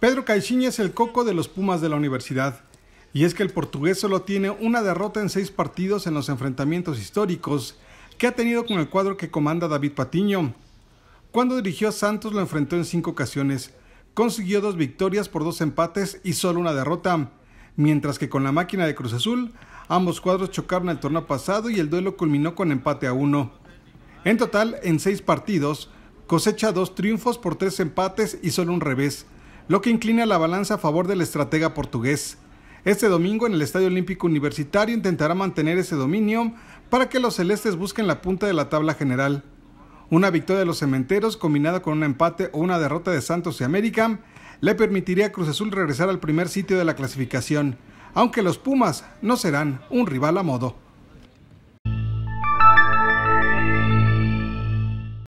Pedro Caixinha es el coco de los Pumas de la universidad. Y es que el portugués solo tiene una derrota en seis partidos en los enfrentamientos históricos que ha tenido con el cuadro que comanda David Patiño. Cuando dirigió a Santos lo enfrentó en cinco ocasiones, consiguió dos victorias por dos empates y solo una derrota, mientras que con la máquina de Cruz Azul ambos cuadros chocaron el torneo pasado y el duelo culminó con empate a uno. En total, en seis partidos, cosecha dos triunfos por tres empates y solo un revés, lo que inclina la balanza a favor del estratega portugués. Este domingo en el Estadio Olímpico Universitario intentará mantener ese dominio para que los celestes busquen la punta de la tabla general. Una victoria de los cementeros combinada con un empate o una derrota de Santos y América le permitiría a Cruz Azul regresar al primer sitio de la clasificación, aunque los Pumas no serán un rival a modo.